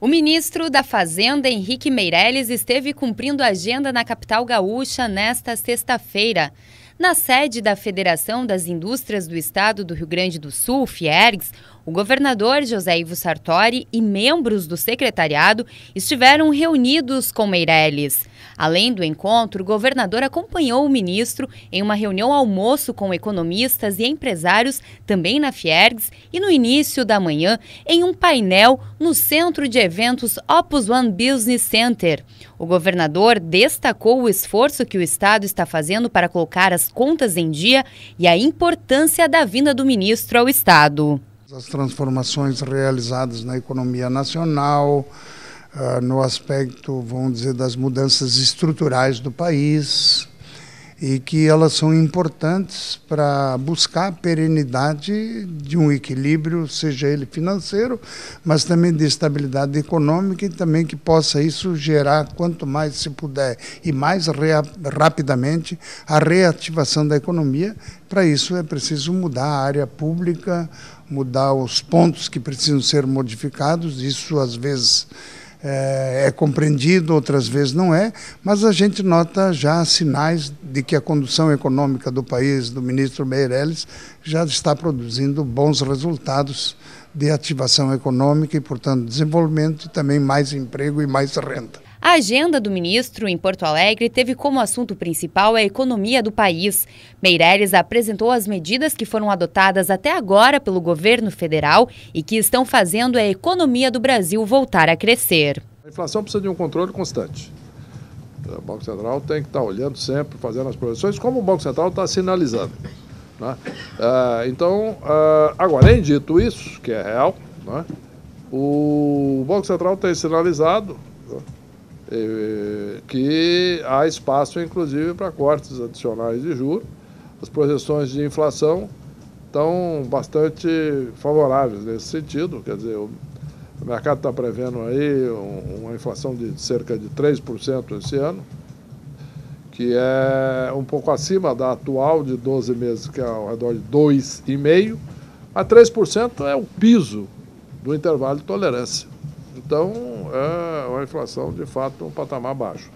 O ministro da Fazenda, Henrique Meirelles, esteve cumprindo a agenda na capital gaúcha nesta sexta-feira. Na sede da Federação das Indústrias do Estado do Rio Grande do Sul, Fiergs, o governador José Ivo Sartori e membros do secretariado estiveram reunidos com Meirelles. Além do encontro, o governador acompanhou o ministro em uma reunião almoço com economistas e empresários, também na Fiergs, e no início da manhã, em um painel no Centro de Eventos Opus One Business Center. O governador destacou o esforço que o Estado está fazendo para colocar as contas em dia e a importância da vinda do ministro ao Estado. As transformações realizadas na economia nacional, ah, no aspecto, vamos dizer, das mudanças estruturais do país e que elas são importantes para buscar a perenidade de um equilíbrio, seja ele financeiro, mas também de estabilidade econômica e também que possa isso gerar, quanto mais se puder e mais rapidamente, a reativação da economia. Para isso é preciso mudar a área pública, mudar os pontos que precisam ser modificados, isso às vezes é, é compreendido, outras vezes não é, mas a gente nota já sinais de que a condução econômica do país, do ministro Meirelles, já está produzindo bons resultados de ativação econômica e, portanto, desenvolvimento e também mais emprego e mais renda. A agenda do ministro em Porto Alegre teve como assunto principal a economia do país. Meireles apresentou as medidas que foram adotadas até agora pelo governo federal e que estão fazendo a economia do Brasil voltar a crescer. A inflação precisa de um controle constante. O Banco Central tem que estar tá olhando sempre, fazendo as projeções, como o Banco Central está sinalizando. Né? Ah, então, ah, agora, em dito isso, que é real, né? o Banco Central tem sinalizado eh, que há espaço, inclusive, para cortes adicionais de juros. As projeções de inflação estão bastante favoráveis nesse sentido, quer dizer, o mercado está prevendo aí uma inflação de cerca de 3% esse ano, que é um pouco acima da atual de 12 meses, que é ao redor de 2,5%, a 3% é o piso do intervalo de tolerância. Então, é uma inflação de fato um patamar baixo.